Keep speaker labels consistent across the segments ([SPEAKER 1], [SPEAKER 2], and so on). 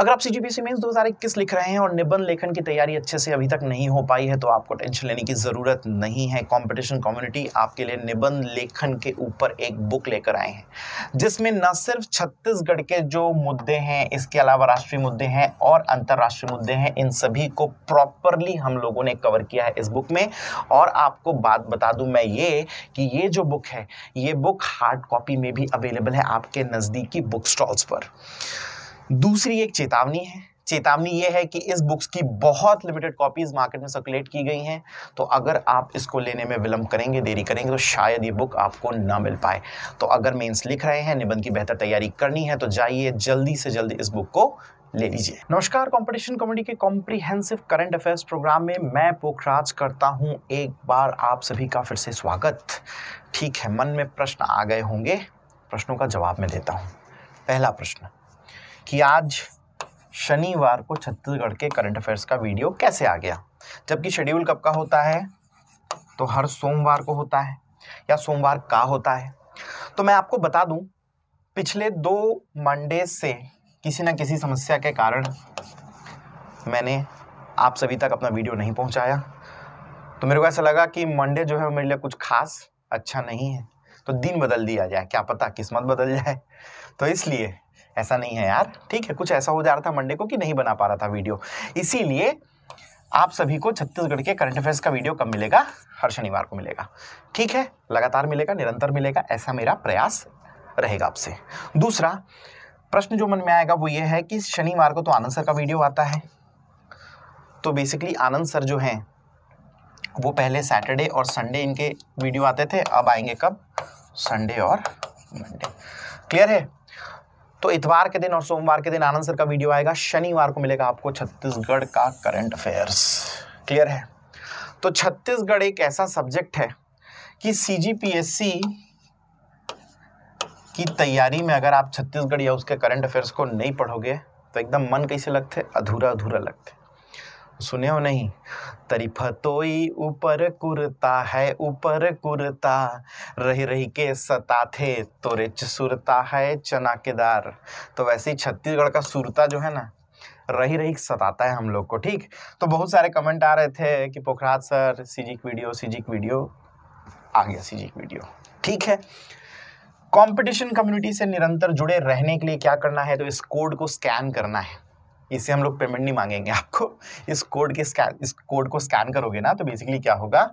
[SPEAKER 1] अगर आप सी G P C दो हज़ार इक्कीस लिख रहे हैं और निबंध लेखन की तैयारी अच्छे से अभी तक नहीं हो पाई है तो आपको टेंशन लेने की ज़रूरत नहीं है कॉम्पिटिशन कम्युनिटी आपके लिए निबंध लेखन के ऊपर एक बुक लेकर आए हैं जिसमें न सिर्फ छत्तीसगढ़ के जो मुद्दे हैं इसके अलावा राष्ट्रीय मुद्दे हैं और अंतर्राष्ट्रीय मुद्दे हैं इन सभी को प्रॉपरली हम लोगों ने कवर किया है इस बुक में और आपको बात बता दूं मैं ये कि ये जो बुक है ये बुक हार्ड कॉपी में भी अवेलेबल है आपके नज़दीकी बुक स्टॉल्स पर दूसरी एक चेतावनी है चेतावनी ये है कि इस बुक्स की बहुत लिमिटेड कॉपीज मार्केट में सर्कुलेट की गई हैं तो अगर आप इसको लेने में विलंब करेंगे देरी करेंगे तो शायद ये बुक आपको ना मिल पाए तो अगर मेंस लिख रहे हैं निबंध की बेहतर तैयारी करनी है तो जाइए जल्दी से जल्दी इस बुक को ले लीजिए नमस्कार कंपटीशन कमेटी के कॉम्प्रीहेंसिव करंट अफेयर्स प्रोग्राम में मैं पोखराज करता हूँ एक बार आप सभी का फिर से स्वागत ठीक है मन में प्रश्न आ गए होंगे प्रश्नों का जवाब मैं देता हूँ पहला प्रश्न कि आज शनिवार को छत्तीसगढ़ के करंट अफेयर्स का वीडियो कैसे आ गया जबकि शेड्यूल कब का होता है तो हर सोमवार को होता है या सोमवार का होता है तो मैं आपको बता दूं पिछले दो मंडे से किसी न किसी समस्या के कारण मैंने आप सभी तक अपना वीडियो नहीं पहुंचाया तो मेरे को ऐसा लगा कि मंडे जो है मेरे लिए कुछ खास अच्छा नहीं है तो दिन बदल दिया जाए क्या पता किस्मत बदल जाए तो इसलिए ऐसा नहीं है यार ठीक है कुछ ऐसा हो जा रहा था मंडे को कि नहीं बना पा रहा था वीडियो इसीलिए आप सभी को छत्तीसगढ़ के करंट अफेयर्स का वीडियो कब मिलेगा हर शनिवार को मिलेगा ठीक है लगातार मिलेगा निरंतर मिलेगा ऐसा मेरा प्रयास रहेगा आपसे दूसरा प्रश्न जो मन में आएगा वो ये है कि शनिवार को तो आनंद सर का वीडियो आता है तो बेसिकली आनंद सर जो हैं वो पहले सैटरडे और संडे इनके वीडियो आते थे अब आएंगे कब संडे और मंडे क्लियर है तो इतवार के दिन और सोमवार के दिन आनंद सर का वीडियो आएगा शनिवार को मिलेगा आपको छत्तीसगढ़ का करंट अफेयर्स क्लियर है तो छत्तीसगढ़ एक ऐसा सब्जेक्ट है कि सी की तैयारी में अगर आप छत्तीसगढ़ या उसके करंट अफेयर्स को नहीं पढ़ोगे तो एकदम मन कैसे लगते अधूरा अधूरा लगते सुने हो नहीं तरीफ तोई ऊपर कुरता है ऊपर कुरता रही रही के सता थे तो रिच सुरता है चनाकेदार तो वैसे ही छत्तीसगढ़ का सुरता जो है ना रही रही सताता है हम लोग को ठीक तो बहुत सारे कमेंट आ रहे थे कि पोखराज सर सीजिक वीडियो सीजिक वीडियो आ गया सीजिक वीडियो ठीक है कंपटीशन कम्युनिटी से निरंतर जुड़े रहने के लिए क्या करना है तो इस कोड को स्कैन करना है इससे हम लोग पेमेंट नहीं मांगेंगे आपको इस कोड के स्कैन इस कोड को स्कैन करोगे ना तो बेसिकली क्या होगा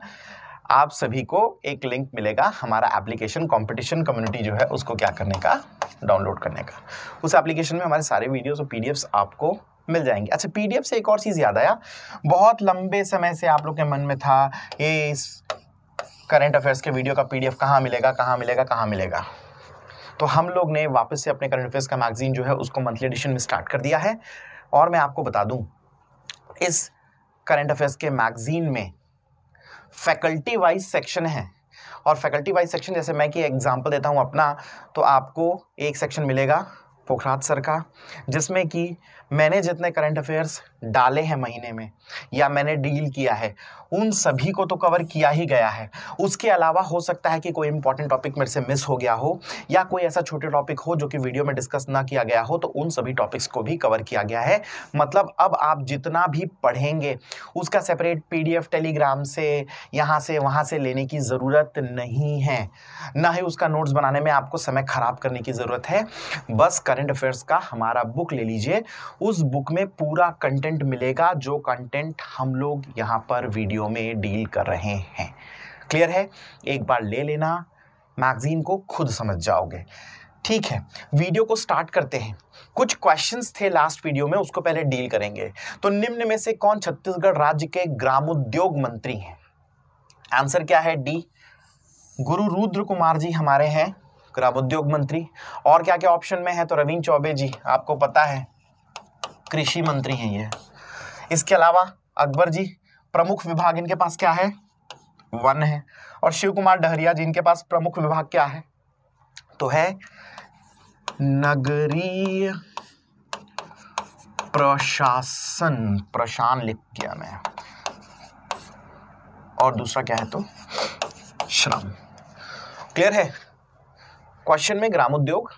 [SPEAKER 1] आप सभी को एक लिंक मिलेगा हमारा एप्लीकेशन कंपटीशन कम्युनिटी जो है उसको क्या करने का डाउनलोड करने का उस एप्लीकेशन में हमारे सारे वीडियोस और पीडीएफ्स आपको मिल जाएंगे अच्छा पीडीएफ से एक और चीज़ याद आया बहुत लंबे समय से आप लोग के मन में था ये इस करंट अफेयर्स के वीडियो का पी कहाँ मिलेगा कहाँ मिलेगा कहाँ मिलेगा तो हम लोग ने वापस से अपने करंट अफेयर्स का मैगजीन जो है उसको मंथली एडिशन में स्टार्ट कर दिया है और मैं आपको बता दूं इस करंट अफेयर्स के मैगजीन में फैकल्टी वाइज सेक्शन है और फैकल्टी वाइज सेक्शन जैसे मैं कि एग्जांपल देता हूं अपना तो आपको एक सेक्शन मिलेगा पोखरात सर का जिसमें कि मैंने जितने करंट अफेयर्स डाले हैं महीने में या मैंने डील किया है उन सभी को तो कवर किया ही गया है उसके अलावा हो सकता है कि कोई इंपॉर्टेंट टॉपिक मेरे से मिस हो गया हो या कोई ऐसा छोटे टॉपिक हो जो कि वीडियो में डिस्कस ना किया गया हो तो उन सभी टॉपिक्स को भी कवर किया गया है मतलब अब आप जितना भी पढ़ेंगे उसका सेपरेट पी टेलीग्राम से यहाँ से वहाँ से लेने की ज़रूरत नहीं है ना ही उसका नोट्स बनाने में आपको समय ख़राब करने की ज़रूरत है बस करेंट अफेयर्स का हमारा बुक ले लीजिए उस बुक में पूरा कंटेंट कंटेंट मिलेगा जो कंटेंट हम लोग यहाँ पर वीडियो में डील कर रहे हैं क्लियर है एक बार ले लेना मैगजीन को खुद समझ जाओगे ठीक है वीडियो को स्टार्ट करते हैं कुछ क्वेश्चंस थे लास्ट वीडियो में उसको पहले डील करेंगे तो निम्न में से कौन छत्तीसगढ़ राज्य के ग्रामोद्योग मंत्री हैं आंसर क्या है डी गुरु रुद्र कुमार जी हमारे हैं ग्रामोद्योग मंत्री और क्या क्या ऑप्शन में है तो रवीन चौबे जी आपको पता है कृषि मंत्री हैं ये इसके अलावा अकबर जी प्रमुख विभाग इनके पास क्या है वन है और शिव कुमार डहरिया जी इनके पास प्रमुख विभाग क्या है तो है नगरीय प्रशासन प्रशान लिख दिया मैं और दूसरा क्या है तो श्रम क्लियर है क्वेश्चन में उद्योग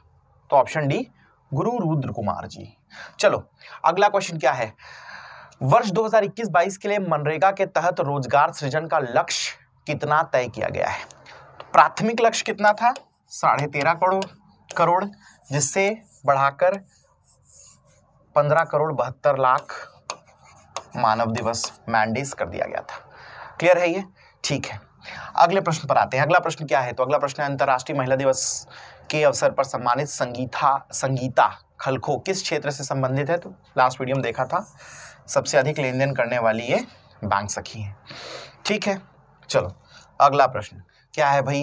[SPEAKER 1] तो ऑप्शन डी गुरु रुद्र कुमार जी चलो अगला क्वेश्चन क्या है वर्ष 2021-22 के लिए मनरेगा के तहत रोजगार सृजन का लक्ष्य कितना तय किया गया है तो प्राथमिक लक्ष्य कितना था साढ़े तेरह करोड़ करोड़ जिससे बढ़ाकर पंद्रह करोड़ बहत्तर लाख मानव दिवस मैंडेस कर दिया गया था क्लियर है ये ठीक है अगले प्रश्न पर आते हैं अगला प्रश्न क्या है तो अगला प्रश्न है अंतर्राष्ट्रीय महिला दिवस के अवसर पर सम्मानित संगीता संगीता खलखो किस क्षेत्र से संबंधित है तो लास्ट वीडियो में देखा था सबसे अधिक लेन देन करने वाली ये बैंक सखी है ठीक है चलो अगला प्रश्न क्या है भाई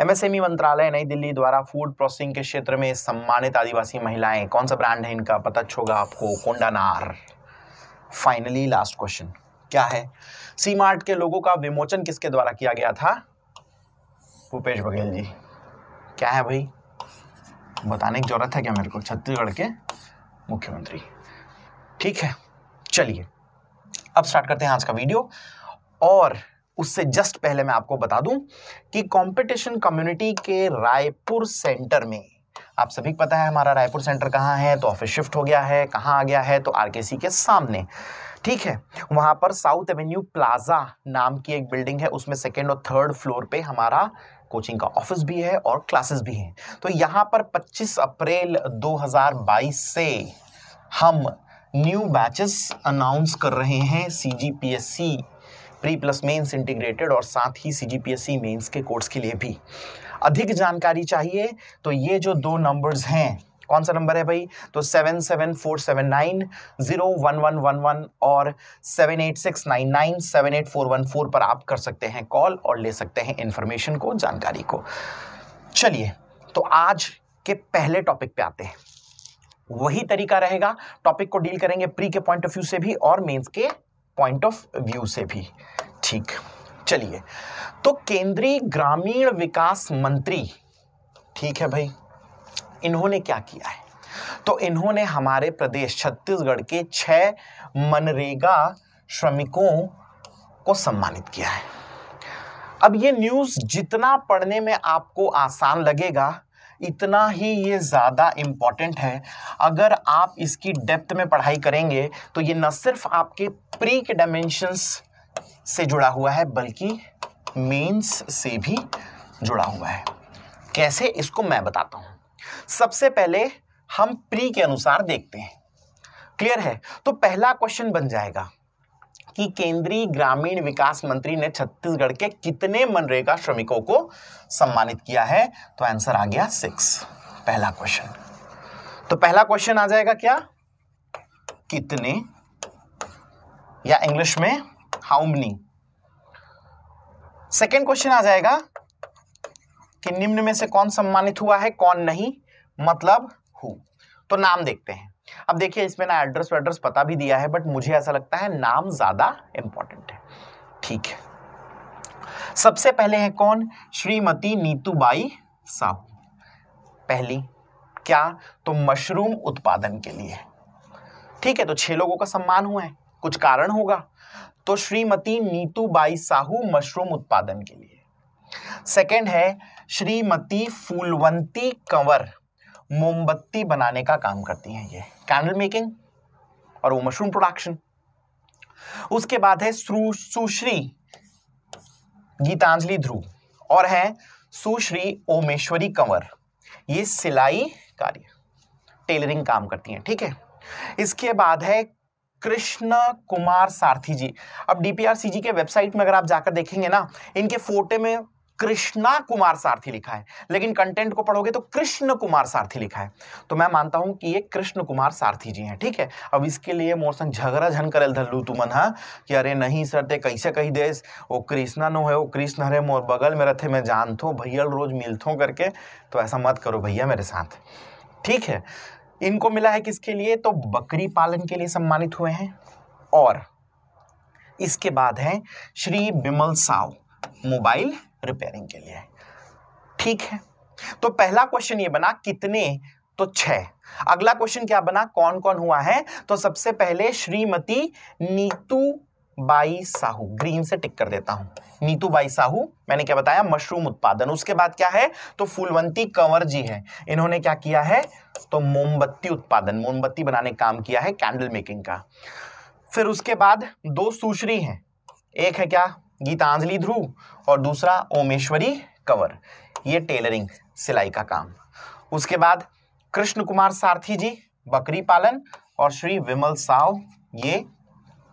[SPEAKER 1] एमएसएमई e मंत्रालय नई दिल्ली द्वारा फूड प्रोसेसिंग के क्षेत्र में सम्मानित आदिवासी महिलाएं कौन सा ब्रांड है इनका पता छोगा आपको कोंडानार फाइनली लास्ट क्वेश्चन क्या है सी मार्ट के लोगों का विमोचन किसके द्वारा किया गया था भूपेश बघेल जी क्या है भाई बताने की ज़रूरत है क्या मेरे को छत्तीसगढ़ के मुख्यमंत्री ठीक है चलिए अब स्टार्ट करते हैं आज का वीडियो और उससे जस्ट पहले मैं आपको बता दूं कि कंपटीशन कम्युनिटी के रायपुर सेंटर में आप सभी को पता है हमारा रायपुर सेंटर कहाँ है तो ऑफिस शिफ्ट हो गया है कहाँ आ गया है तो आरकेसी के सामने ठीक है वहाँ पर साउथ एवेन्यू प्लाजा नाम की एक बिल्डिंग है उसमें सेकेंड और थर्ड फ्लोर पे हमारा कोचिंग का ऑफिस भी है और क्लासेस भी हैं तो यहाँ पर 25 अप्रैल 2022 से हम न्यू बैचेस अनाउंस कर रहे हैं C G P S C pre plus mains integrated और साथ ही C G P S C mains के कोर्स के लिए भी अधिक जानकारी चाहिए तो ये जो दो नंबर्स हैं कौन सा नंबर है भाई तो seven seven four seven nine zero one one one one और seven eight six nine nine seven eight four one four पर आप कर सकते हैं कॉल और ले सकते हैं इन्फॉर्मेशन को जानकारी को चलिए तो आज के पहले टॉपिक पे आते हैं वही तरीका रहेगा टॉपिक को डील करेंगे प्री के पॉइंट ऑफ व्यू से भी और मेंस के पॉइंट ऑफ व्यू से भी ठीक चलिए तो केंद्रीय ग्रामीण विकास मंत्री ठीक है भाई इन्होंने क्या किया है तो इन्होंने हमारे प्रदेश छत्तीसगढ़ के छह मनरेगा श्रमिकों को सम्मानित किया है अब ये न्यूज़ जितना पढ़ने में आपको आसान लगेगा इतना ही ये ज़्यादा इम्पॉर्टेंट है अगर आप इसकी डेप्थ में पढ़ाई करेंगे तो ये न सिर्फ आपके प्री के डायमेंशंस से जुड़ा हुआ है बल्कि मेंस से भी जुड़ा हुआ है कैसे इसको मैं बताता हूँ सबसे पहले हम प्री के अनुसार देखते हैं क्लियर है तो पहला क्वेश्चन बन जाएगा कि केंद्रीय ग्रामीण विकास मंत्री ने छत्तीसगढ़ के कितने मनरेगा श्रमिकों को सम्मानित किया है तो आंसर आ गया सिक्स पहला क्वेश्चन तो पहला क्वेश्चन आ जाएगा क्या कितने या इंग्लिश में हाउ मनी सेकेंड क्वेश्चन आ जाएगा कि निम्न में से कौन सम्मानित हुआ है कौन नहीं मतलब हु तो नाम देखते हैं अब देखिए इसमें ना एड्रेस वेड्रेस पता भी दिया है बट मुझे ऐसा लगता है नाम ज़्यादा इंपॉर्टेंट है ठीक है सबसे पहले है कौन श्रीमती नीतूबाई साहू पहली क्या तो मशरूम उत्पादन के लिए ठीक है तो छह लोगों का सम्मान हुआ है कुछ कारण होगा तो श्रीमती नीतूबाई साहू मशरूम उत्पादन के लिए सेकंड है श्रीमती फूलवंती कंवर मोमबत्ती बनाने का काम करती हैं ये कैंडल मेकिंग और वो मशरूम प्रोडक्शन उसके बाद है सुश्री गीतांजलि ध्रुव और है सुश्री ओमेश्वरी कंवर ये सिलाई कार्य टेलरिंग काम करती हैं ठीक है इसके बाद है कृष्ण कुमार सारथी जी अब डीपीआरसीजी के वेबसाइट में अगर आप जाकर देखेंगे ना इनके फोटो में कृष्णा कुमार सारथी लिखा है लेकिन कंटेंट को पढ़ोगे तो कृष्ण कुमार सारथी लिखा है तो मैं मानता हूं कि ये कृष्ण कुमार सारथी जी हैं ठीक है अब इसके लिए मोर संग झगड़ा झन करे धल्लू तू मन हाँ? कि अरे नहीं सर ते कैसे कही देस वो कृष्णा नो है वो कृष्ण हरे मोर बगल में रहते मैं जानतो भैया रोज मिलतो करके तो ऐसा मत करो भैया मेरे साथ ठीक है इनको मिला है किसके लिए तो बकरी पालन के लिए सम्मानित हुए हैं और इसके बाद हैं श्री बिमल साव मोबाइल रिपेयरिंग के लिए ठीक है तो पहला क्वेश्चन ये बना कितने तो छह अगला क्वेश्चन क्या बना कौन कौन हुआ है तो सबसे पहले श्रीमती नीतू बाई साहू ग्रीन से टिक कर देता हूं नीतू बाई साहू मैंने क्या बताया मशरूम उत्पादन उसके बाद क्या है तो फूलवंती कंवर जी है इन्होंने क्या किया है तो मोमबत्ती उत्पादन मोमबत्ती बनाने काम किया है कैंडल मेकिंग का फिर उसके बाद दो सुश्री हैं एक है क्या गीतांजलि ध्रुव और दूसरा ओमेश्वरी कंवर ये टेलरिंग सिलाई का काम उसके बाद कृष्ण कुमार सारथी जी बकरी पालन और श्री विमल साव ये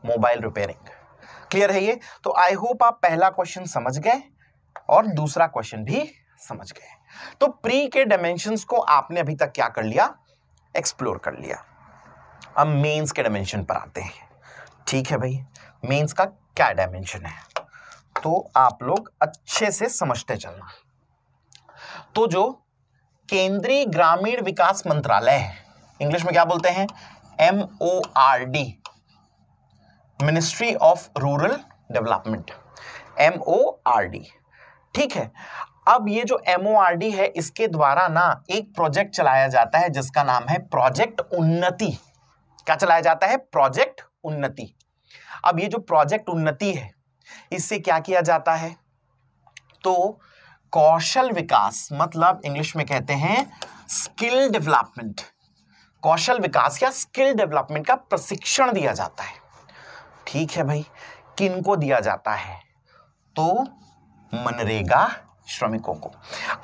[SPEAKER 1] मोबाइल रिपेयरिंग क्लियर है ये तो आई होप आप पहला क्वेश्चन समझ गए और दूसरा क्वेश्चन भी समझ गए तो प्री के डायमेंशंस को आपने अभी तक क्या कर लिया एक्सप्लोर कर लिया अब मेंस के डायमेंशन पर आते हैं ठीक है भाई मेंस का क्या डायमेंशन है तो आप लोग अच्छे से समझते चलना तो जो केंद्रीय ग्रामीण विकास मंत्रालय है इंग्लिश में क्या बोलते हैं M O R D ministry of rural development M O R D ठीक है अब ये जो एम ओ आर डी है इसके द्वारा ना एक प्रोजेक्ट चलाया जाता है जिसका नाम है प्रोजेक्ट उन्नति क्या चलाया जाता है प्रोजेक्ट उन्नति अब ये जो प्रोजेक्ट उन्नति है इससे क्या किया जाता है तो कौशल विकास मतलब इंग्लिश में कहते हैं स्किल डेवलपमेंट कौशल विकास या स्किल डेवलपमेंट का प्रशिक्षण दिया जाता है ठीक है भाई किनको दिया जाता है तो मनरेगा श्रमिकों को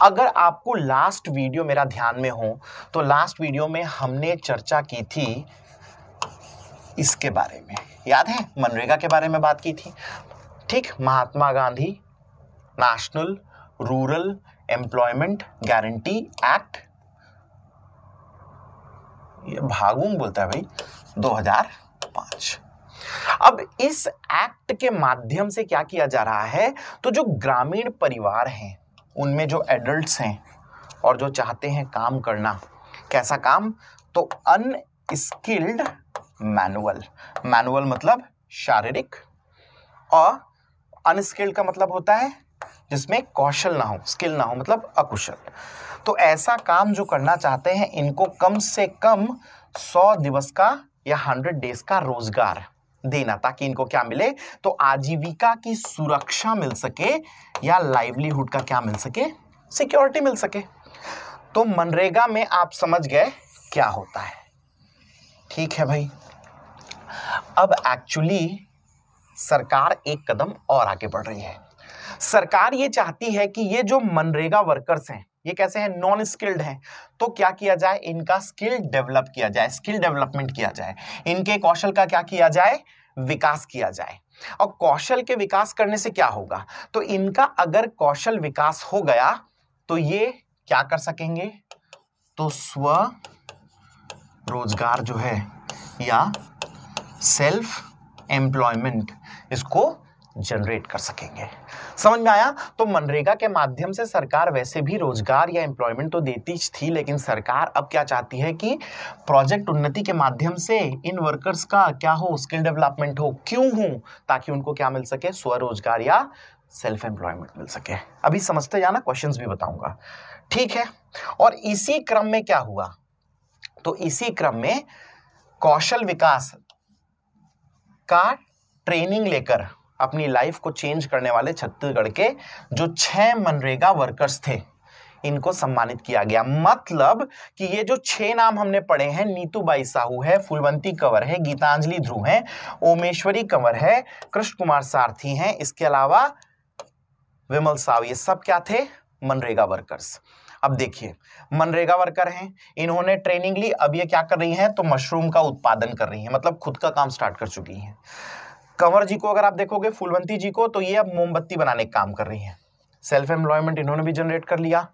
[SPEAKER 1] अगर आपको लास्ट वीडियो मेरा ध्यान में हो तो लास्ट वीडियो में हमने चर्चा की थी इसके बारे में याद है मनरेगा के बारे में बात की थी ठीक Mahatma Gandhi national rural employment guarantee act ये भागुंग बोलता है भाई 2005 अब इस एक्ट के माध्यम से क्या किया जा रहा है तो जो ग्रामीण परिवार हैं उनमें जो एडल्ट्स हैं और जो चाहते हैं काम करना कैसा काम तो अनस्किल्ड मैनुअल मैनुअल मतलब शारीरिक और अनस्किल्ड का मतलब होता है जिसमें कौशल ना हो स्किल ना हो मतलब अकुशल तो ऐसा काम जो करना चाहते हैं इनको कम से कम सौ दिवस का या हंड्रेड डेज का रोजगार देना ताकि इनको क्या मिले तो आजीविका की सुरक्षा मिल सके या लाइवलीहुड का क्या मिल सके सिक्योरिटी मिल सके तो मनरेगा में आप समझ गए क्या होता है ठीक है भाई अब एक्चुअली सरकार एक कदम और आगे बढ़ रही है सरकार ये चाहती है कि ये जो मनरेगा वर्कर्स हैं ये कैसे हैं नॉन स्किल्ड हैं तो क्या किया जाए इनका स्किल डेवलप किया जाए स्किल डेवलपमेंट किया जाए इनके कौशल का क्या किया जाए विकास किया जाए और कौशल के विकास करने से क्या होगा तो इनका अगर कौशल विकास हो गया तो ये क्या कर सकेंगे तो स्व रोजगार जो है या सेल्फ एम्प्लॉयमेंट इसको जनरेट कर सकेंगे समझ में आया तो मनरेगा के माध्यम से सरकार वैसे भी रोजगार या एम्प्लॉयमेंट तो देती थी लेकिन सरकार अब क्या चाहती है कि प्रोजेक्ट उन्नति के माध्यम से इन वर्कर्स का क्या हो स्किल डेवलपमेंट हो क्यों हो ताकि उनको क्या मिल सके स्वरोजगार या सेल्फ एम्प्लॉयमेंट मिल सके अभी समझते जाना क्वेश्चन भी बताऊंगा ठीक है और इसी क्रम में क्या हुआ तो इसी क्रम में कौशल विकास का ट्रेनिंग लेकर अपनी लाइफ को चेंज करने वाले छत्तीसगढ़ के जो छह मनरेगा वर्कर्स थे इनको सम्मानित किया गया मतलब कि ये जो छह नाम हमने पढ़े हैं नीतूबाई साहू है फुलवंती कंवर है गीतांजलि ध्रुव है ओमेश्वरी कंवर है कृष्ण कुमार सारथी हैं इसके अलावा विमल साहु ये सब क्या थे मनरेगा वर्कर्स अब देखिए मनरेगा वर्कर हैं इन्होंने ट्रेनिंग ली अब ये क्या कर रही हैं तो मशरूम का उत्पादन कर रही हैं मतलब खुद का काम स्टार्ट कर चुकी हैं कंवर जी को अगर आप देखोगे फूलवंती जी को तो ये अब मोमबत्ती बनाने का काम कर रही हैं सेल्फ एम्प्लॉयमेंट इन्होंने भी जनरेट कर लिया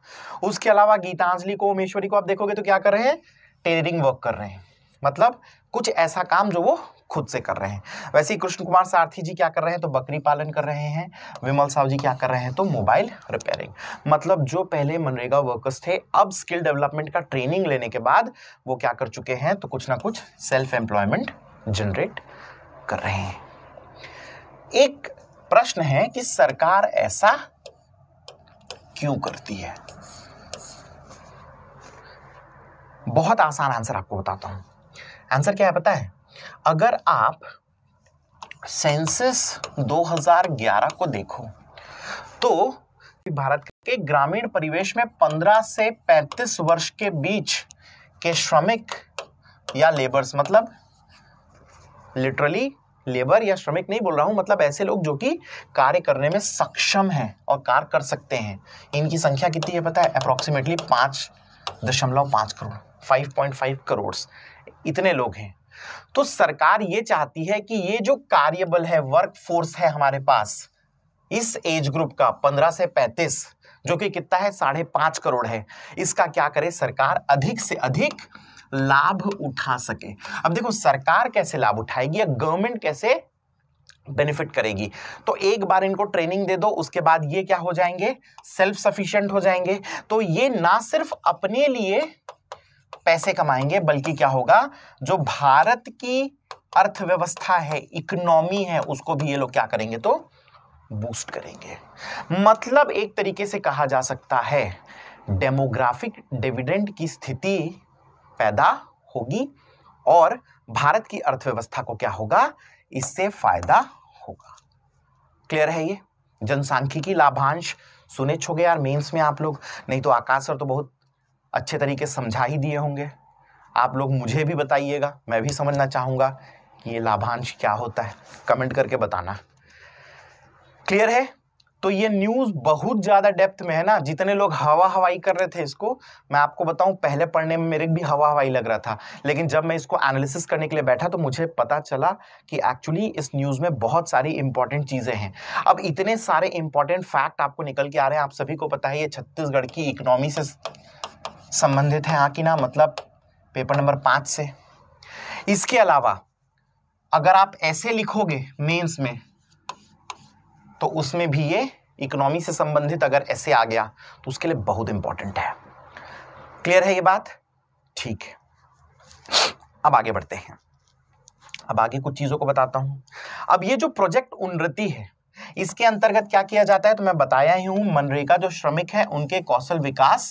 [SPEAKER 1] उसके अलावा गीतांजलि को उमेश्वरी को आप देखोगे तो क्या कर रहे हैं टेलरिंग वर्क कर रहे हैं मतलब कुछ ऐसा काम जो वो खुद से कर रहे हैं वैसे ही कृष्ण कुमार सारथी जी क्या कर रहे हैं तो बकरी पालन कर रहे हैं विमल साहु जी क्या कर रहे हैं तो मोबाइल रिपेयरिंग मतलब जो पहले मनरेगा वर्कर्स थे अब स्किल डेवलपमेंट का ट्रेनिंग लेने के बाद वो क्या कर चुके हैं तो कुछ ना कुछ सेल्फ एम्प्लॉयमेंट जनरेट कर रहे हैं एक प्रश्न है कि सरकार ऐसा क्यों करती है बहुत आसान आंसर आपको बताता हूं आंसर क्या है पता है अगर आप सेंसस 2011 को देखो तो भारत के ग्रामीण परिवेश में 15 से 35 वर्ष के बीच के श्रमिक या लेबर्स मतलब लिटरली लेबर या श्रमिक नहीं बोल रहा हूँ मतलब ऐसे लोग जो कि कार्य करने में सक्षम हैं और कार्य कर सकते हैं इनकी संख्या कितनी है पता है अप्रॉक्सीमेटली पाँच दशमलव पाँच crore five point five crore इतने लोग हैं तो सरकार ये चाहती है कि ये जो कार्यबल है वर्क फोर्स है हमारे पास इस एज ग्रुप का पंद्रह से पैंतीस जो कि कितना है साढ़े पाँच करोड़ है इसका क्या करे सरकार अधिक से अधिक लाभ उठा सके अब देखो सरकार कैसे लाभ उठाएगी या गवर्नमेंट कैसे बेनिफिट करेगी तो एक बार इनको ट्रेनिंग दे दो उसके बाद ये क्या हो जाएंगे सेल्फ सफिशिएंट हो जाएंगे तो ये ना सिर्फ अपने लिए पैसे कमाएंगे बल्कि क्या होगा जो भारत की अर्थव्यवस्था है इकोनॉमी है उसको भी ये लोग क्या करेंगे तो बूस्ट करेंगे मतलब एक तरीके से कहा जा सकता है डेमोग्राफिक डिविडेंड की स्थिति पैदा होगी और भारत की अर्थव्यवस्था को क्या होगा इससे फायदा होगा क्लियर है ये जनसांख्यिकी लाभांश सुने छोगे यार मेंस में आप लोग नहीं तो आकाश सर तो बहुत अच्छे तरीके समझा ही दिए होंगे आप लोग मुझे भी बताइएगा मैं भी समझना चाहूंगा कि ये लाभांश क्या होता है कमेंट करके बताना क्लियर है तो ये न्यूज़ बहुत ज़्यादा डेप्थ में है ना जितने लोग हवा हवाई कर रहे थे इसको मैं आपको बताऊं पहले पढ़ने में मेरे भी हवा हवाई लग रहा था लेकिन जब मैं इसको एनालिसिस करने के लिए बैठा तो मुझे पता चला कि एक्चुअली इस न्यूज़ में बहुत सारी इंपॉर्टेंट चीज़ें हैं अब इतने सारे इंपॉर्टेंट फैक्ट आपको निकल के आ रहे हैं आप सभी को पता है ये छत्तीसगढ़ की इकोनॉमी से संबंधित है हाँ कि ना मतलब पेपर नंबर पांच से इसके अलावा अगर आप ऐसे लिखोगे मेन्स में तो उसमें भी ये इकोनॉमी से संबंधित अगर ऐसे आ गया तो उसके लिए बहुत इंपॉर्टेंट है क्लियर है ये बात ठीक है अब आगे बढ़ते हैं अब आगे कुछ चीज़ों को बताता हूं अब ये जो प्रोजेक्ट उन्नति है इसके अंतर्गत क्या किया जाता है तो मैं बताया ही हूं मनरेगा जो श्रमिक है उनके कौशल विकास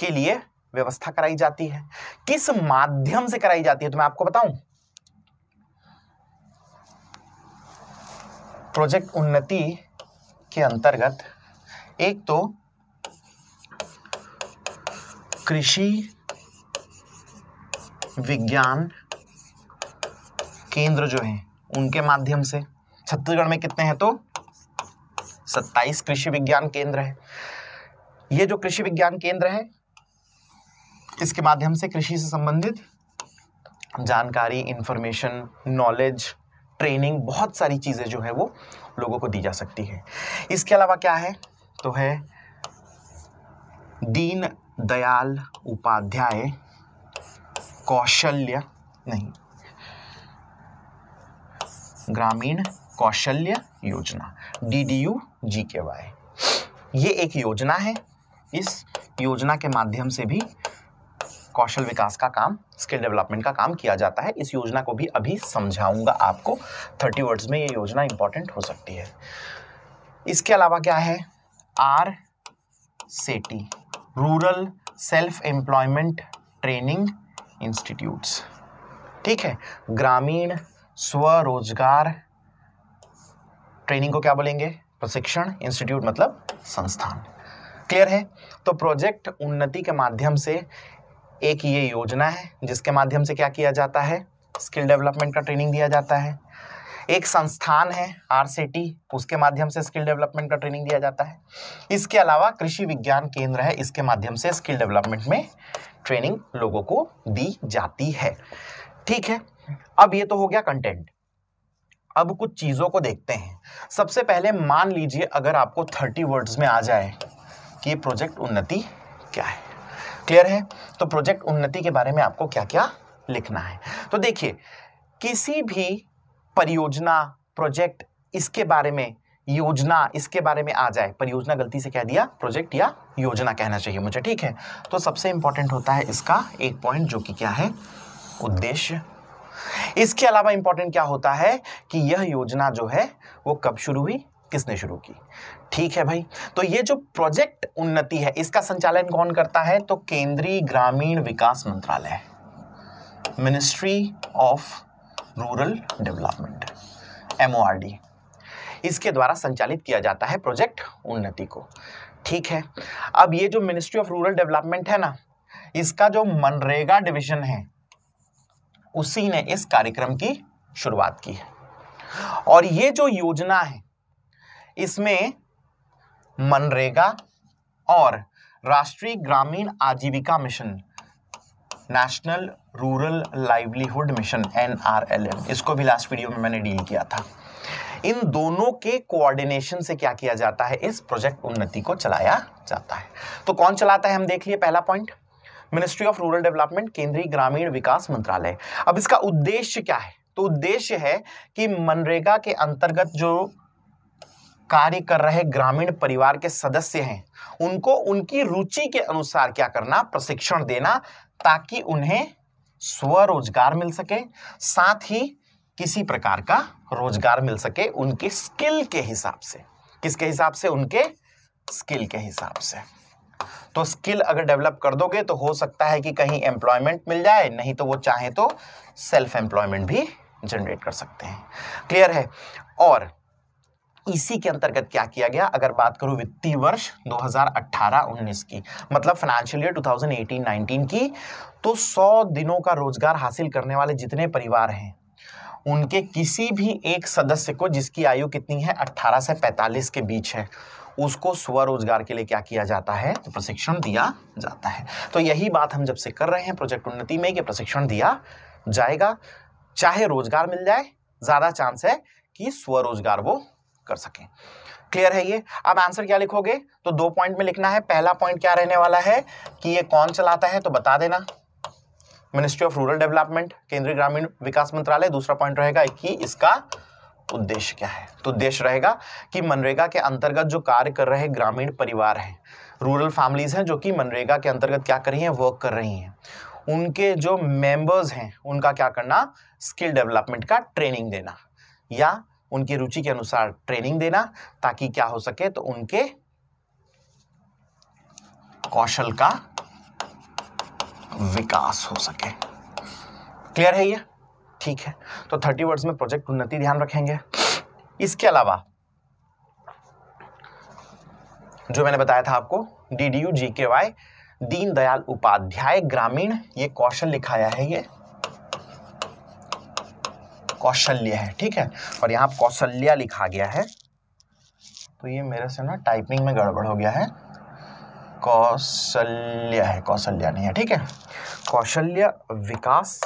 [SPEAKER 1] के लिए व्यवस्था कराई जाती है किस माध्यम से कराई जाती है तो मैं आपको बताऊं प्रोजेक्ट उन्नति के अंतर्गत एक तो कृषि विज्ञान केंद्र जो है उनके माध्यम से छत्तीसगढ़ में कितने हैं तो सत्ताईस कृषि विज्ञान केंद्र है ये जो कृषि विज्ञान केंद्र है इसके माध्यम से कृषि से संबंधित जानकारी इंफॉर्मेशन नॉलेज ट्रेनिंग बहुत सारी चीज़ें जो है वो लोगों को दी जा सकती है इसके अलावा क्या है तो है दीन दयाल उपाध्याय कौशल्य नहीं ग्रामीण कौशल्य योजना डी डी यू जी के वाई ये एक योजना है इस योजना के माध्यम से भी कौशल विकास का काम स्किल डेवलपमेंट का काम किया जाता है इस योजना को भी अभी समझाऊंगा आपको थर्टी वर्ड्स में ये योजना इंपॉर्टेंट हो सकती है इसके अलावा क्या है R SETI rural self employment training institutes ठीक है ग्रामीण स्वरोजगार ट्रेनिंग को क्या बोलेंगे प्रशिक्षण इंस्टीट्यूट मतलब संस्थान क्लियर है तो प्रोजेक्ट उन्नति के माध्यम से एक ये योजना है जिसके माध्यम से क्या किया जाता है स्किल डेवलपमेंट का ट्रेनिंग दिया जाता है एक संस्थान है आर उसके माध्यम से स्किल डेवलपमेंट का ट्रेनिंग दिया जाता है इसके अलावा कृषि विज्ञान केंद्र है इसके माध्यम से स्किल डेवलपमेंट में ट्रेनिंग लोगों को दी जाती है ठीक है अब ये तो हो गया कंटेंट अब कुछ चीज़ों को देखते हैं सबसे पहले मान लीजिए अगर आपको थर्टी वर्ड्स में आ जाए कि ये प्रोजेक्ट उन्नति क्या है क्लियर है तो प्रोजेक्ट उन्नति के बारे में आपको क्या क्या लिखना है तो देखिए किसी भी परियोजना प्रोजेक्ट इसके बारे में योजना इसके बारे में आ जाए परियोजना गलती से कह दिया प्रोजेक्ट या योजना कहना चाहिए मुझे ठीक है तो सबसे इंपॉर्टेंट होता है इसका एक पॉइंट जो कि क्या है उद्देश्य इसके अलावा इंपॉर्टेंट क्या होता है कि यह योजना जो है वो कब शुरू हुई किसने शुरू की ठीक है भाई तो ये जो प्रोजेक्ट उन्नति है इसका संचालन कौन करता है तो केंद्रीय ग्रामीण विकास मंत्रालय ministry of rural development MORD इसके द्वारा संचालित किया जाता है प्रोजेक्ट उन्नति को ठीक है अब ये जो मिनिस्ट्री ऑफ रूरल डेवलपमेंट है ना इसका जो मनरेगा डिवीजन है उसी ने इस कार्यक्रम की शुरुआत की है और ये जो योजना है इसमें मनरेगा और राष्ट्रीय ग्रामीण आजीविका mission national rural livelihood mission N इसको भी लास्ट वीडियो में मैंने डील किया था इन दोनों के कोऑर्डिनेशन से क्या किया जाता है इस प्रोजेक्ट उन्नति को चलाया जाता है तो कौन चलाता है हम देख लिए पहला point ministry of rural development केंद्रीय ग्रामीण विकास मंत्रालय अब इसका उद्देश्य क्या है तो उद्देश्य है कि मनरेगा के अंतर्गत जो कार्य कर रहे ग्रामीण परिवार के सदस्य हैं उनको उनकी रुचि के अनुसार क्या करना प्रशिक्षण देना ताकि उन्हें स्वरोजगार मिल सके साथ ही किसी प्रकार का रोजगार मिल सके उनके स्किल के हिसाब से किसके हिसाब से उनके स्किल के हिसाब से तो स्किल अगर डेवलप कर दोगे तो हो सकता है कि कहीं एम्प्लॉयमेंट मिल जाए नहीं तो वो चाहे तो सेल्फ एम्प्लॉयमेंट भी जनरेट कर सकते हैं क्लियर है और इसी के अंतर्गत क्या किया गया अगर बात करूं वित्तीय वर्ष 2018-19 की मतलब फाइनेंशियल ईयर 2018-19 की तो 100 दिनों का रोजगार हासिल करने वाले जितने परिवार हैं उनके किसी भी एक सदस्य को जिसकी आयु कितनी है 18 से 45 के बीच है उसको स्वरोजगार के लिए क्या किया जाता है तो प्रशिक्षण दिया जाता है तो यही बात हम जब से कर रहे हैं प्रोजेक्ट उन्नति में कि प्रशिक्षण दिया जाएगा चाहे रोजगार मिल जाए ज़्यादा चांस है कि स्वरोजगार वो कर सकें क्लियर है ये अब आंसर क्या लिखोगे तो दो पॉइंट में लिखना है पहला पॉइंट क्या रहने वाला है कि ये कौन चलाता है तो बता देना मिनिस्ट्री ऑफ रूरल डेवलपमेंट केंद्रीय ग्रामीण विकास मंत्रालय दूसरा पॉइंट रहेगा कि इसका उद्देश्य क्या है तो उद्देश्य रहेगा कि मनरेगा के अंतर्गत जो कार्य कर रहे ग्रामीण परिवार हैं रूरल फैमिलीज हैं जो कि मनरेगा के अंतर्गत क्या कर रही हैं वर्क कर रही हैं उनके जो मेंबर्स हैं उनका क्या करना स्किल डेवलपमेंट का ट्रेनिंग देना या उनकी रुचि के अनुसार ट्रेनिंग देना ताकि क्या हो सके तो उनके कौशल का विकास हो सके क्लियर है ये ठीक है तो थर्टी वर्ड्स में प्रोजेक्ट उन्नति ध्यान रखेंगे इसके अलावा जो मैंने बताया था आपको डी डी यू जी के वाई दीनदयाल उपाध्याय ग्रामीण ये कौशल लिखाया है ये कौशल्य है ठीक है और यहाँ कौशल्या लिखा गया है तो ये मेरे से ना टाइपिंग में गड़बड़ हो गया है कौशल्य है कौशल्या नहीं है ठीक है कौशल्य विकास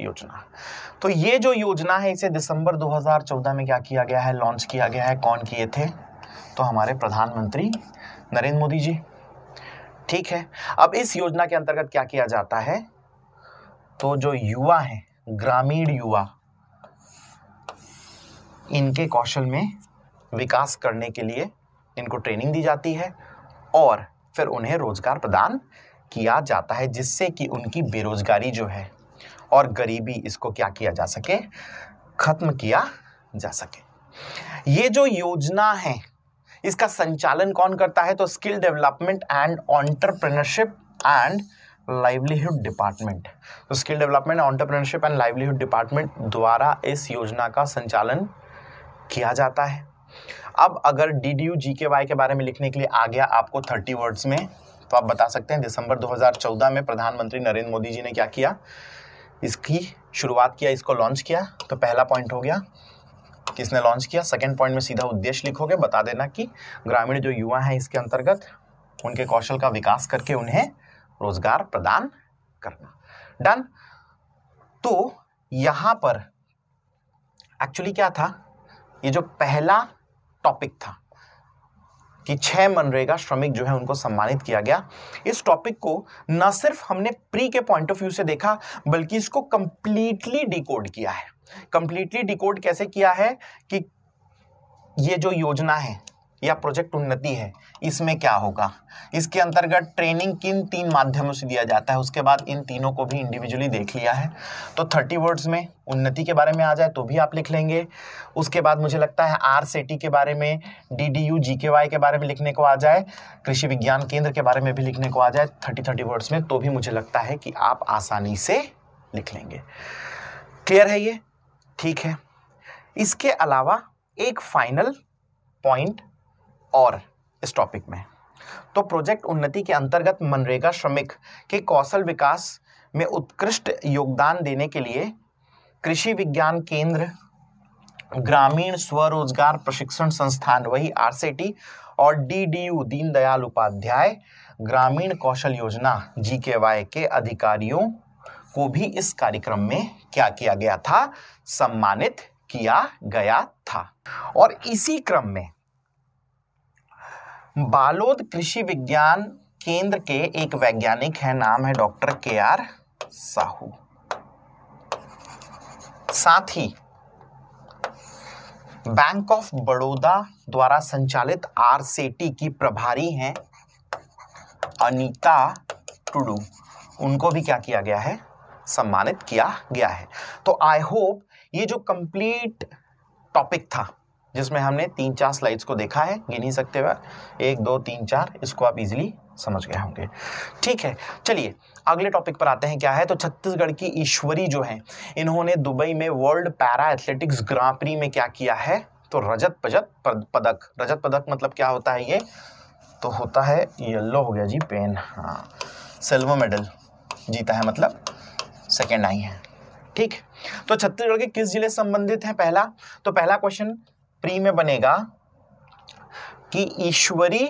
[SPEAKER 1] योजना तो ये जो योजना है इसे दिसंबर 2014 में क्या किया गया है लॉन्च किया गया है कौन किए थे तो हमारे प्रधानमंत्री नरेंद्र मोदी जी ठीक है अब इस योजना के अंतर्गत क्या किया जाता है तो जो युवा हैं ग्रामीण युवा इनके कौशल में हाँ। विकास करने के लिए इनको ट्रेनिंग दी जाती है और फिर उन्हें रोज़गार प्रदान किया जाता है जिससे कि उनकी बेरोज़गारी जो है और गरीबी इसको क्या किया जा सके ख़त्म किया जा सके ये जो योजना है इसका संचालन कौन करता है तो skill development and entrepreneurship and livelihood department तो skill development entrepreneurship and livelihood department द्वारा इस योजना का संचालन किया जाता है अब अगर डी डी यू जी के वाई के बारे में लिखने के लिए आ गया आपको थर्टी वर्ड्स में तो आप बता सकते हैं दिसंबर 2014 में प्रधानमंत्री नरेंद्र मोदी जी ने क्या किया इसकी शुरुआत किया इसको लॉन्च किया तो पहला पॉइंट हो गया किसने लॉन्च किया सेकेंड पॉइंट में सीधा उद्देश्य लिखोगे बता देना कि ग्रामीण जो युवा हैं इसके अंतर्गत उनके कौशल का विकास करके उन्हें रोजगार प्रदान करना डन तो यहां पर एक्चुअली क्या था ये जो पहला टॉपिक था कि छह मनरेगा श्रमिक जो है उनको सम्मानित किया गया इस टॉपिक को ना सिर्फ हमने प्री के पॉइंट ऑफ व्यू से देखा बल्कि इसको कंप्लीटली डिकोड किया है कंप्लीटली डिकोड कैसे किया है कि ये जो योजना है या प्रोजेक्ट उन्नति है इसमें क्या होगा इसके अंतर्गत ट्रेनिंग किन तीन माध्यमों से दिया जाता है उसके बाद इन तीनों को भी इंडिविजुअली देख लिया है तो थर्टी वर्ड्स में उन्नति के बारे में आ जाए तो भी आप लिख लेंगे उसके बाद मुझे लगता है आर से e के बारे में डी डी यू जी के वाई के बारे में लिखने को आ जाए कृषि विज्ञान केंद्र के बारे में भी लिखने को आ जाए थर्टी थर्टी वर्ड्स में तो भी मुझे लगता है कि आप आसानी से लिख लेंगे क्लियर है ये ठीक है इसके अलावा एक फाइनल पॉइंट और इस टॉपिक में तो प्रोजेक्ट उन्नति के अंतर्गत मनरेगा श्रमिक के कौशल विकास में उत्कृष्ट योगदान देने के लिए कृषि विज्ञान केंद्र ग्रामीण स्वरोजगार प्रशिक्षण संस्थान वही आर और डीडीयू दीनदयाल उपाध्याय ग्रामीण कौशल योजना वाई के अधिकारियों को भी इस कार्यक्रम में क्या किया गया था सम्मानित किया गया था और इसी क्रम में बालोद कृषि विज्ञान केंद्र के एक वैज्ञानिक है नाम है डॉक्टर के आर साहू साथ ही बैंक ऑफ बड़ौदा द्वारा संचालित आरसीटी की प्रभारी हैं अनीता टुडू उनको भी क्या किया गया है सम्मानित किया गया है तो आई होप ये जो कंप्लीट टॉपिक था जिसमें हमने तीन चार स्लाइड्स को देखा है गिन ही सकते हुए एक दो तीन चार इसको आप इजीली समझ गए होंगे ठीक है चलिए अगले टॉपिक पर आते हैं क्या है तो छत्तीसगढ़ की ईश्वरी जो है इन्होंने दुबई में वर्ल्ड पैरा एथलेटिक्स ग्रांप्री में क्या किया है तो रजत पजत पदक रजत पदक मतलब क्या होता है ये तो होता है येल्लो हो गया जी पेन हाँ सिल्वर मेडल जीता है मतलब सेकेंड आई है ठीक तो छत्तीसगढ़ के किस जिले से संबंधित है पहला तो पहला क्वेश्चन प्री में बनेगा कि ईश्वरी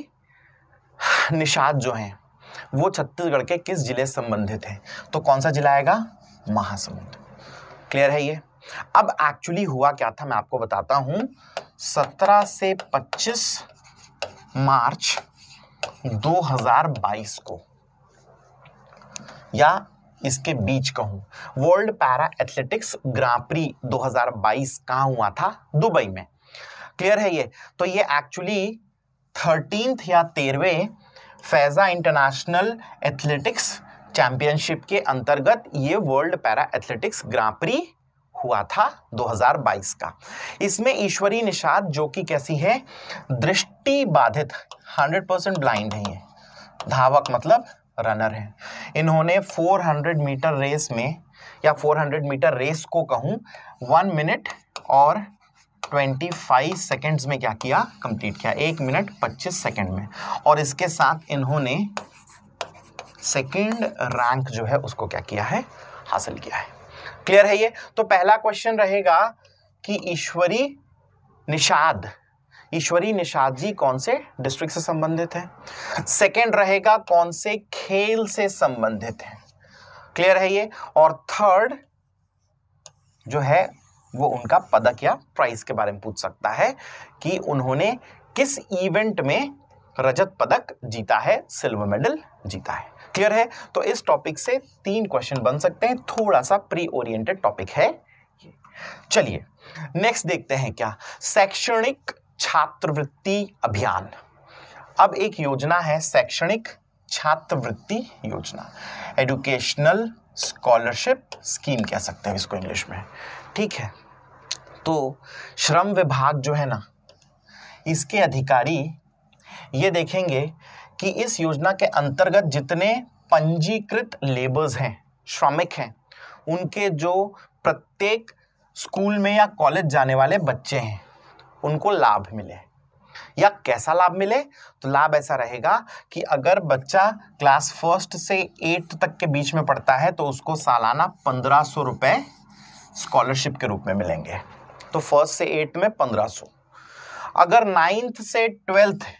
[SPEAKER 1] निषाद जो है वो छत्तीसगढ़ के किस जिले से संबंधित है तो कौन सा जिला आएगा महासमुंद क्लियर है ये अब एक्चुअली हुआ क्या था मैं आपको बताता हूं 17 से 25 मार्च 2022 को या इसके बीच कहूं वर्ल्ड पैरा एथलेटिक्स ग्रां हजार बाईस कहां हुआ था दुबई में क्लियर है ये तो ये एक्चुअली थर्टीन या तेरहवें फैज़ा इंटरनेशनल एथलेटिक्स चैंपियनशिप के अंतर्गत ये वर्ल्ड पैरा एथलेटिक्स ग्रां हुआ था 2022 का इसमें ईश्वरी निषाद जो कि कैसी है दृष्टि बाधित 100 परसेंट ब्लाइंड है ये धावक मतलब रनर है इन्होंने 400 मीटर रेस में या 400 मीटर रेस को कहूँ वन मिनट और 25 सेकंड्स में क्या किया कंप्लीट किया एक मिनट 25 सेकंड में और इसके साथ इन्होंने सेकंड रैंक जो है उसको क्या किया है हासिल किया है क्लियर है ये तो पहला क्वेश्चन रहेगा कि ईश्वरी निषाद ईश्वरी निषाद जी कौन से डिस्ट्रिक्ट से संबंधित है सेकंड रहेगा कौन से खेल से संबंधित है क्लियर है ये और थर्ड जो है वो उनका पदक या प्राइज के बारे में पूछ सकता है कि उन्होंने किस इवेंट में रजत पदक जीता है सिल्वर मेडल जीता है क्लियर है तो इस टॉपिक से तीन क्वेश्चन बन सकते हैं थोड़ा सा प्री ओरिएंटेड टॉपिक है चलिए नेक्स्ट देखते हैं क्या शैक्षणिक छात्रवृत्ति अभियान अब एक योजना है शैक्षणिक छात्रवृत्ति योजना एडुकेशनल स्कॉलरशिप स्कीम कह सकते हैं इसको इंग्लिश में ठीक है तो श्रम विभाग जो है ना इसके अधिकारी ये देखेंगे कि इस योजना के अंतर्गत जितने पंजीकृत लेबर्स हैं श्रमिक हैं उनके जो प्रत्येक स्कूल में या कॉलेज जाने वाले बच्चे हैं उनको लाभ मिले या कैसा लाभ मिले तो लाभ ऐसा रहेगा कि अगर बच्चा क्लास फर्स्ट से एट तक के बीच में पढ़ता है तो उसको सालाना पंद्रह सौ रुपये स्कॉलरशिप के रूप में मिलेंगे तो फर्स्ट से एट में पंद्रह सो अगर नाइन्थ से ट्वेल्थ है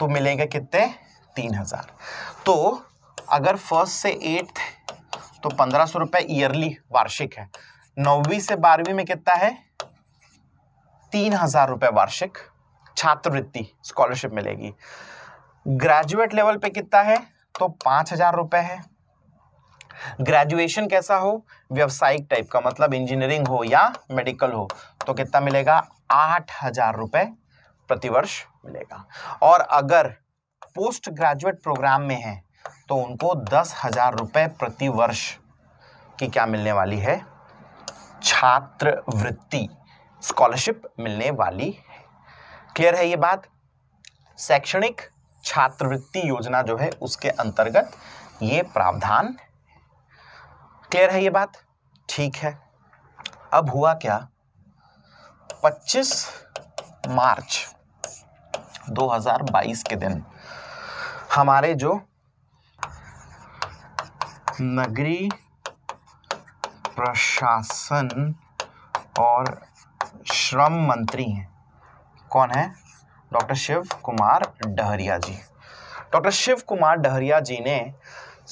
[SPEAKER 1] तो मिलेगा कितने तीन हजार तो अगर फर्स्ट से एट्थ तो पंद्रह सौ रुपये ईयरली वार्षिक है नौवीं से बारहवीं में कितना है तीन हजार रुपये वार्षिक छात्रवृत्ति स्कॉलरशिप मिलेगी ग्रेजुएट लेवल पे कितना है तो पांच हजार रुपए है ग्रेजुएशन कैसा हो व्यवसायिक टाइप का मतलब इंजीनियरिंग हो या मेडिकल हो तो कितना मिलेगा आठ हजार रुपए प्रतिवर्ष मिलेगा और अगर पोस्ट ग्रेजुएट प्रोग्राम में है तो उनको दस हजार रुपए प्रतिवर्ष की क्या मिलने वाली है छात्रवृत्ति स्कॉलरशिप मिलने वाली है क्लियर है ये बात शैक्षणिक छात्रवृत्ति योजना जो है उसके अंतर्गत ये प्रावधान क्लियर है ये बात ठीक है अब हुआ क्या 25 मार्च 2022 के दिन हमारे जो नगरी प्रशासन और श्रम मंत्री हैं कौन है डॉक्टर शिव कुमार डहरिया जी डॉक्टर शिव कुमार डहरिया जी ने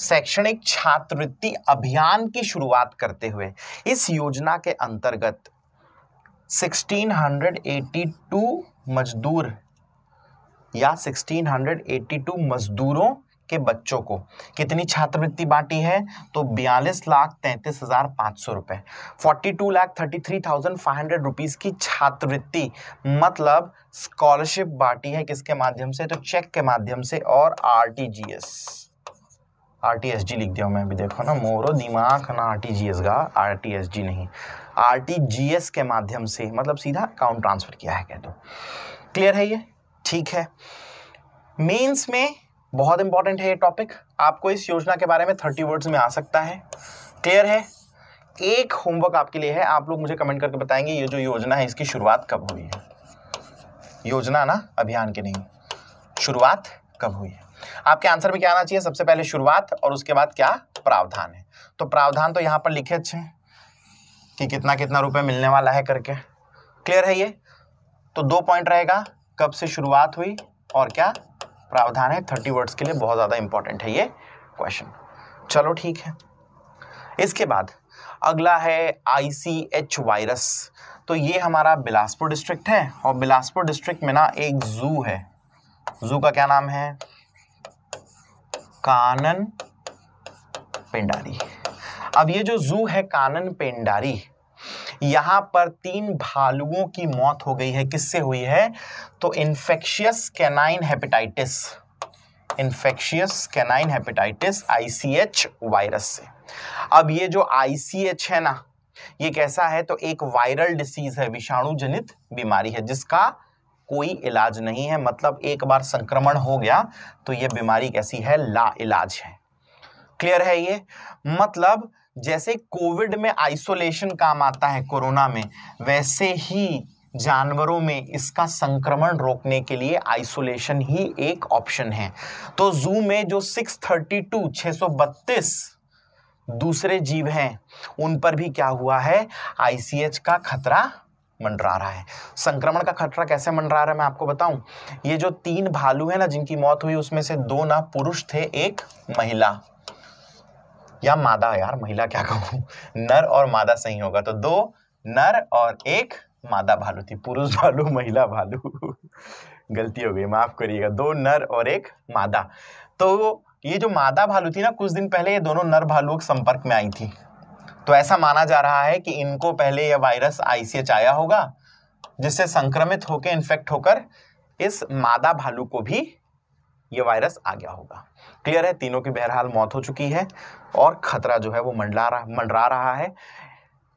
[SPEAKER 1] शैक्षणिक छात्रवृत्ति अभियान की शुरुआत करते हुए इस योजना के अंतर्गत 1682 मजदूर या 1682 मजदूरों के बच्चों को कितनी छात्रवृत्ति बांटी है तो बयालीस लाख तैंतीस हज़ार पाँच सौ रुपये forty two lakh thirty three thousand five hundred rupees की छात्रवृत्ति मतलब स्कॉलरशिप बांटी है किसके माध्यम से तो चेक के माध्यम से और RTGS R T S G लिख दिया मैं अभी देखो ना मोरो दिमाग ना आर टी जी एस का आर टी एस जी नहीं आर टी जी एस के माध्यम से मतलब सीधा अकाउंट ट्रांसफ़र किया है कह दो क्लियर है ये ठीक है मेंस में बहुत इंपॉर्टेंट है ये टॉपिक आपको इस योजना के बारे में थर्टी वर्ड्स में आ सकता है क्लियर है एक होमवर्क आपके लिए है आप लोग मुझे कमेंट करके बताएंगे ये जो योजना है इसकी शुरुआत कब हुई है योजना ना अभियान की नहीं शुरुआत कब हुई है आपके आंसर में क्या आना चाहिए सबसे पहले शुरुआत और उसके बाद क्या प्रावधान है तो प्रावधान तो यहाँ पर लिखे अच्छे कि कितना कितना रुपए मिलने वाला है करके क्लियर है ये तो दो पॉइंट रहेगा कब से शुरुआत हुई और क्या प्रावधान है थर्टी वर्ड्स के लिए बहुत ज़्यादा इंपॉर्टेंट है ये क्वेश्चन चलो ठीक है इसके बाद अगला है आई वायरस तो ये हमारा बिलासपुर डिस्ट्रिक्ट है और बिलासपुर डिस्ट्रिक्ट में ना एक ज़ू है ज़ू का क्या नाम है कानन पेंडारी अब ये जो जू है कानन पेंडारी यहां पर तीन भालुओं की मौत हो गई है किससे हुई है तो infectious canine hepatitis infectious canine hepatitis ICH virus से अब ये जो आईसीएच है ना ये कैसा है तो एक वायरल डिसीज है विषाणु जनित बीमारी है जिसका कोई इलाज नहीं है मतलब एक बार संक्रमण हो गया तो यह बीमारी कैसी है ला इलाज है क्लियर है ये मतलब जैसे कोविड में आइसोलेशन काम आता है कोरोना में वैसे ही जानवरों में इसका संक्रमण रोकने के लिए आइसोलेशन ही एक ऑप्शन है तो जू में जो 632 632 दूसरे जीव हैं उन पर भी क्या हुआ है आईसीएच का खतरा मंडरा रहा है संक्रमण का खतरा कैसे मंडरा रहा है मैं आपको बताऊं ये जो तीन भालू है ना जिनकी मौत हुई उसमें से दो ना पुरुष थे एक महिला या मादा यार महिला क्या कहूं नर और मादा सही होगा तो दो नर और एक मादा भालू थी पुरुष भालू महिला भालू गलती हो गई माफ करिएगा दो नर और एक मादा तो ये जो मादा भालू थी ना कुछ दिन पहले ये दोनों नर भालू संपर्क में आई थी तो ऐसा माना जा रहा है कि इनको पहले यह वायरस आईसीएच आया होगा जिससे संक्रमित होकर इन्फेक्ट होकर इस मादा भालू को भी ये वायरस आ गया होगा क्लियर है तीनों की बहरहाल मौत हो चुकी है और खतरा जो है वो मंडला रहा मंडरा रहा है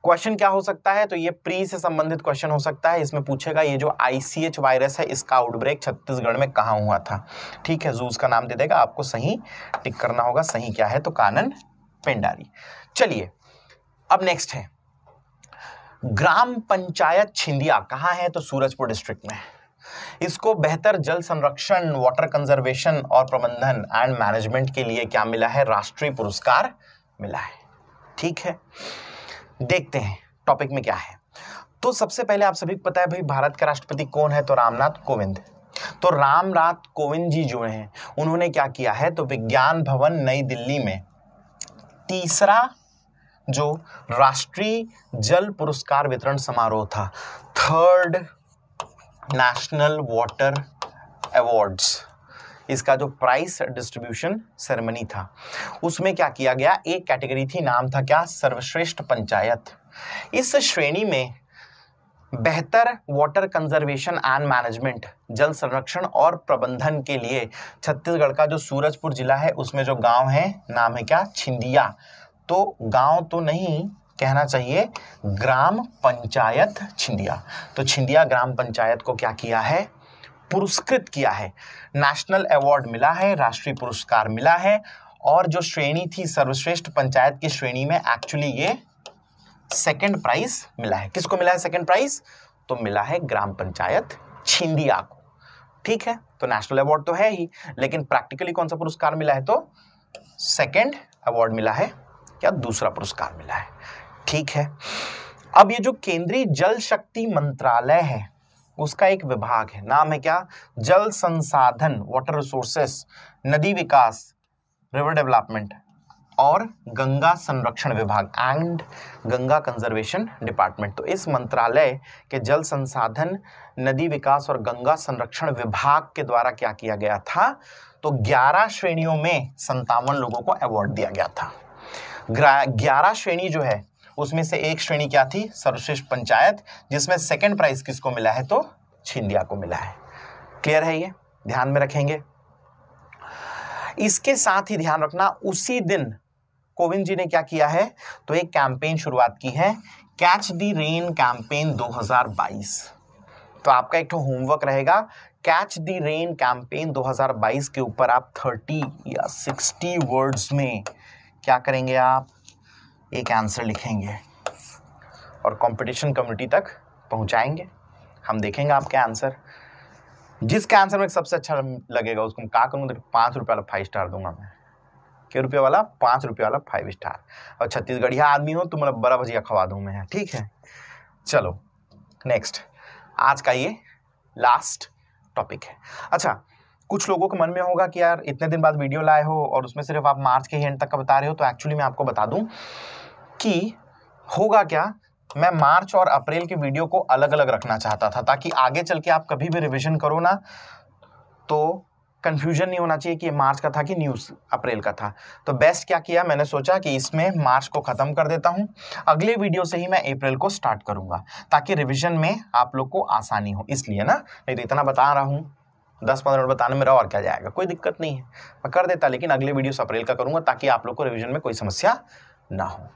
[SPEAKER 1] क्वेश्चन क्या हो सकता है तो ये प्री से संबंधित क्वेश्चन हो सकता है इसमें पूछेगा ये जो आईसीएच वायरस है इसका आउटब्रेक छत्तीसगढ़ में कहा हुआ था ठीक है जूस का नाम दे देगा आपको सही टिक करना होगा सही क्या है तो कानन पेंडारी चलिए अब नेक्स्ट है ग्राम पंचायत छिंदिया कहाँ है तो सूरजपुर डिस्ट्रिक्ट में इसको बेहतर जल संरक्षण वाटर कंजर्वेशन और प्रबंधन एंड मैनेजमेंट के लिए क्या मिला है राष्ट्रीय पुरस्कार मिला है ठीक है देखते हैं टॉपिक में क्या है तो सबसे पहले आप सभी को पता है भाई भारत का राष्ट्रपति कौन है तो रामनाथ कोविंद तो रामनाथ कोविंद जी जो हैं उन्होंने क्या किया है तो विज्ञान भवन नई दिल्ली में तीसरा जो राष्ट्रीय जल पुरस्कार वितरण समारोह था थर्ड नेशनल वाटर अवार्ड्स इसका जो प्राइस डिस्ट्रीब्यूशन सेरेमनी था उसमें क्या किया गया एक कैटेगरी थी नाम था क्या सर्वश्रेष्ठ पंचायत इस श्रेणी में बेहतर वाटर कंजर्वेशन एंड मैनेजमेंट जल संरक्षण और प्रबंधन के लिए छत्तीसगढ़ का जो सूरजपुर जिला है उसमें जो गांव है नाम है क्या छिंदिया तो गांव तो नहीं कहना चाहिए ग्राम पंचायत छिंदिया तो छिंदिया ग्राम पंचायत को क्या किया है पुरस्कृत किया है नेशनल अवार्ड मिला है राष्ट्रीय पुरस्कार मिला है और जो श्रेणी थी सर्वश्रेष्ठ पंचायत की श्रेणी में एक्चुअली ये सेकंड प्राइज मिला है किसको मिला है सेकंड प्राइज तो मिला है ग्राम पंचायत छिंदिया को ठीक है तो नेशनल अवार्ड तो है ही लेकिन प्रैक्टिकली कौन सा पुरस्कार मिला है तो सेकंड अवार्ड मिला है या दूसरा पुरस्कार मिला है ठीक है अब ये जो केंद्रीय जल शक्ति मंत्रालय है उसका एक विभाग है नाम है क्या जल संसाधन वाटर रिसोर्सेस नदी विकास रिवर डेवलपमेंट और गंगा संरक्षण विभाग एंड गंगा कंजर्वेशन डिपार्टमेंट तो इस मंत्रालय के जल संसाधन नदी विकास और गंगा संरक्षण विभाग के द्वारा क्या किया गया था तो 11 श्रेणियों में संतावन लोगों को अवार्ड दिया गया था ग्यारह श्रेणी जो है उसमें से एक श्रेणी क्या थी सर्वश्रेष्ठ पंचायत जिसमें सेकंड प्राइज किसको मिला है तो छिंदिया को मिला है क्लियर है ये ध्यान में रखेंगे इसके साथ ही ध्यान रखना उसी दिन कोविंद जी ने क्या किया है तो एक कैंपेन शुरुआत की है कैच दी रेन कैंपेन 2022 तो आपका एक तो होमवर्क रहेगा कैच दी रेन कैंपेन 2022 के ऊपर आप 30 या 60 वर्ड्स में क्या करेंगे आप एक आंसर लिखेंगे और कंपटीशन कम्युनिटी तक पहुंचाएंगे हम देखेंगे आपके आंसर जिसके आंसर में सबसे अच्छा लगेगा उसको मैं क्या करूँगा देखिए पाँच रुपये वाला फाइव स्टार दूंगा मैं के रुपये वाला पाँच रुपये वाला फाइव स्टार और छत्तीसगढ़िया आदमी हो तो मतलब बड़ा भजिया खवा दूँ मैं ठीक है चलो नेक्स्ट आज का ये लास्ट टॉपिक है अच्छा कुछ लोगों के मन में होगा कि यार इतने दिन बाद वीडियो लाए हो और उसमें सिर्फ आप मार्च के एंड तक का बता रहे हो तो एक्चुअली मैं आपको बता दूं कि होगा क्या मैं मार्च और अप्रैल की वीडियो को अलग अलग रखना चाहता था ताकि आगे चल के आप कभी भी रिविजन करो ना तो कन्फ्यूजन नहीं होना चाहिए कि ये मार्च का था कि न्यूज़ अप्रैल का था तो बेस्ट क्या किया मैंने सोचा कि इसमें मार्च को ख़त्म कर देता हूँ अगले वीडियो से ही मैं अप्रैल को स्टार्ट करूँगा ताकि रिविजन में आप लोग को आसानी हो इसलिए ना नहीं तो इतना बता रहा हूँ दस पंद्रह मिनट बताने में रहा और क्या जाएगा कोई दिक्कत नहीं है मैं कर देता लेकिन अगले से अप्रैल का करूंगा ताकि आप लोग को रिविजन में कोई समस्या ना हो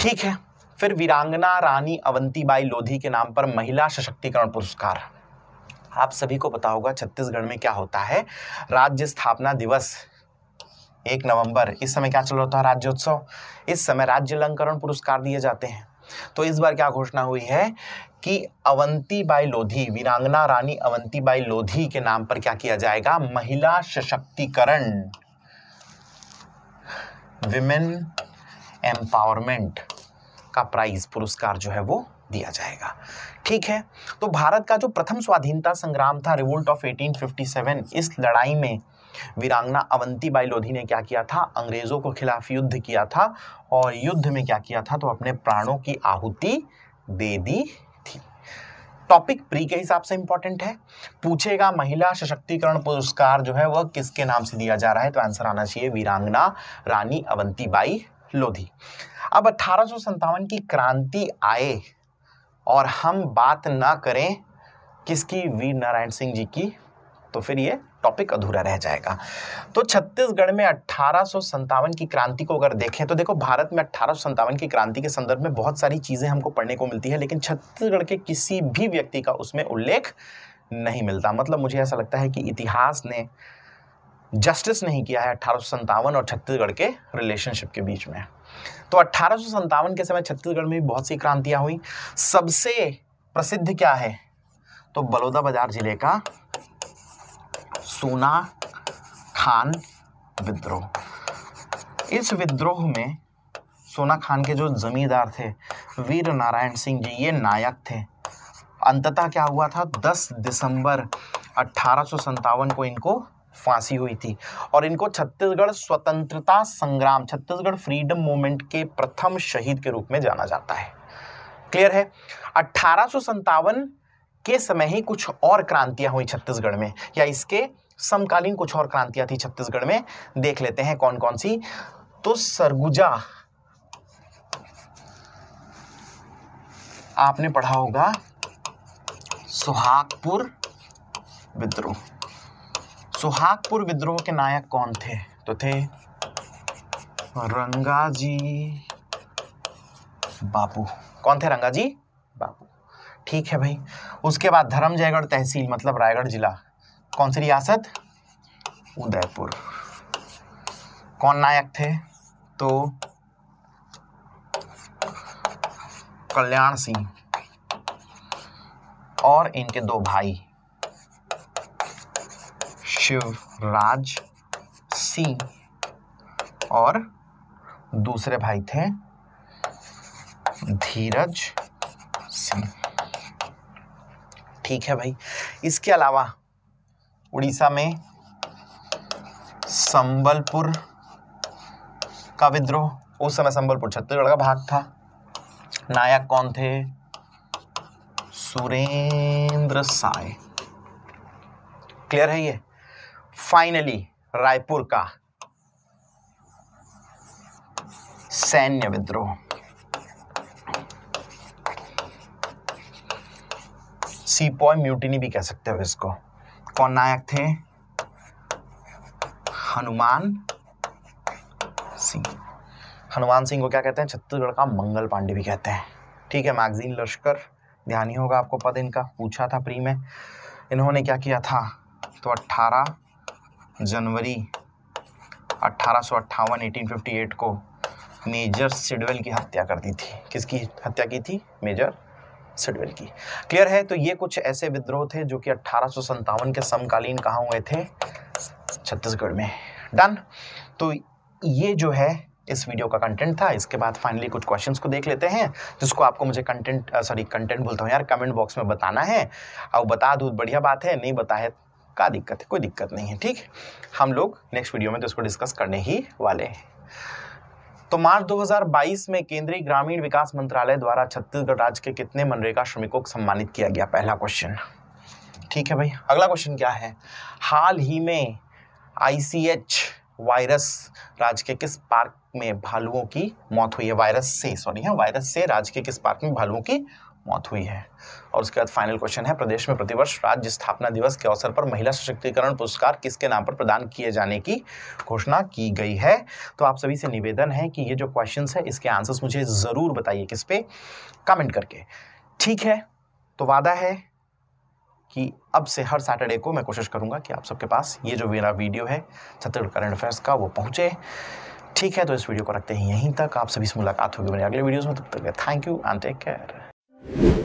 [SPEAKER 1] ठीक है फिर वीरांगना रानी अवंतीबाई लोधी के नाम पर महिला सशक्तिकरण पुरस्कार आप सभी को पता होगा छत्तीसगढ़ में क्या होता है राज्य स्थापना दिवस एक नवंबर इस समय क्या चल रहा होता है राज्योत्सव इस समय राज्य अलंकरण पुरस्कार दिए जाते हैं तो इस बार क्या घोषणा हुई है कि अवंती बाई लोधी वीरांगना रानी अवंती बाई लोधी के नाम पर क्या किया जाएगा महिला सशक्तिकरण विमेन एम्पावरमेंट का प्राइज पुरस्कार जो है वो दिया जाएगा ठीक है तो भारत का जो प्रथम स्वाधीनता संग्राम था रिवोल्ट ऑफ 1857 इस लड़ाई में वीरांगना अवंती बाई लोधी ने क्या किया था अंग्रेजों के खिलाफ युद्ध किया था और युद्ध में क्या किया था तो अपने प्राणों की आहुति दे दी थी टॉपिक प्री के हिसाब से इंपॉर्टेंट है पूछेगा महिला सशक्तिकरण पुरस्कार जो है वह किसके नाम से दिया जा रहा है तो आंसर आना चाहिए वीरांगना रानी अवंतीबाई लोधी अब अठारह की क्रांति आए और हम बात ना करें किसकी वीर नारायण सिंह जी की तो फिर ये टॉपिक अधूरा रह जाएगा तो छत्तीसगढ़ में अट्ठारह की क्रांति को अगर देखें तो देखो भारत में अट्ठारह की क्रांति के संदर्भ में बहुत सारी चीज़ें हमको पढ़ने को मिलती है लेकिन छत्तीसगढ़ के किसी भी व्यक्ति का उसमें उल्लेख नहीं मिलता मतलब मुझे ऐसा लगता है कि इतिहास ने जस्टिस नहीं किया है अट्ठारह और छत्तीसगढ़ के रिलेशनशिप के बीच में तो अट्ठारह के समय छत्तीसगढ़ में भी बहुत सी क्रांतियां हुई सबसे प्रसिद्ध क्या है तो बलौदा बाजार जिले का सोना खान विद्रोह इस विद्रोह में सोना खान के जो ज़मींदार थे वीर नारायण सिंह जी ये नायक थे अंततः क्या हुआ था 10 दिसंबर अट्ठारह को इनको फांसी हुई थी और इनको छत्तीसगढ़ स्वतंत्रता संग्राम छत्तीसगढ़ फ्रीडम मूवमेंट के प्रथम शहीद के रूप में जाना जाता है क्लियर है अट्ठारह के समय ही कुछ और क्रांतियां हुई छत्तीसगढ़ में या इसके समकालीन कुछ और क्रांतियां थी छत्तीसगढ़ में देख लेते हैं कौन कौन सी तो सरगुजा आपने पढ़ा होगा सुहागपुर विद्रोह सुहागपुर विद्रोह के नायक कौन थे तो थे रंगाजी बापू कौन थे रंगाजी ठीक है भाई उसके बाद धर्म जयगढ़ तहसील मतलब रायगढ़ जिला कौन सी रियासत उदयपुर कौन नायक थे तो कल्याण सिंह और इनके दो भाई शिवराज सिंह और दूसरे भाई थे धीरज सिंह ठीक है भाई इसके अलावा उड़ीसा में संबलपुर का विद्रोह उस समय संबलपुर छत्तीसगढ़ का भाग था नायक कौन थे सुरेंद्र साय क्लियर है ये फाइनली रायपुर का सैन्य विद्रोह सीपॉय म्यूटिनी भी कह सकते हो इसको कौन नायक थे हनुमान सिंह हनुमान सिंह को क्या कहते हैं छत्तीसगढ़ का मंगल पांडे भी कहते हैं ठीक है मैगजीन लश्कर ध्यान ही होगा आपको पद इनका पूछा था प्री में इन्होंने क्या किया था तो 18 जनवरी अट्ठारह सौ को मेजर सिडवेल की हत्या कर दी थी किसकी हत्या की थी मेजर सिडवेल की क्लियर है तो ये कुछ ऐसे विद्रोह थे जो कि अट्ठारह के समकालीन कहाँ हुए थे छत्तीसगढ़ में डन तो ये जो है इस वीडियो का कंटेंट था इसके बाद फाइनली कुछ क्वेश्चंस को देख लेते हैं जिसको आपको मुझे कंटेंट सॉरी कंटेंट बोलता हूँ यार कमेंट बॉक्स में बताना है और बता दूँ बढ़िया बात है नहीं बता है का दिक्कत है कोई दिक्कत नहीं है ठीक हम लोग नेक्स्ट वीडियो में तो इसको डिस्कस करने ही वाले हैं तो मार्च 2022 में केंद्रीय ग्रामीण विकास मंत्रालय द्वारा छत्तीसगढ़ राज्य के कितने मनरेगा श्रमिकों को सम्मानित किया गया पहला क्वेश्चन ठीक है भाई अगला क्वेश्चन क्या है हाल ही में आईसीएच वायरस राज्य के किस पार्क में भालुओं की मौत हुई है वायरस से सॉरी है वायरस से राज्य के किस पार्क में भालुओं की मौत हुई है और उसके बाद फाइनल क्वेश्चन है प्रदेश में प्रतिवर्ष राज्य स्थापना दिवस के अवसर पर महिला सशक्तिकरण पुरस्कार किसके नाम पर प्रदान किए जाने की घोषणा की गई है तो आप सभी से निवेदन है कि ये जो क्वेश्चन है इसके आंसर्स मुझे ज़रूर बताइए किस पे कमेंट करके ठीक है तो वादा है कि अब से हर सैटरडे को मैं कोशिश करूँगा कि आप सबके पास ये जो मेरा वीडियो है छत्तीसगढ़ करंट अफेयर्स का वो पहुँचे ठीक है तो इस वीडियो को रखते हैं यहीं तक आप सभी से मुलाकात होगी मेरे अगले वीडियोज़ में तब तक thank you and take care you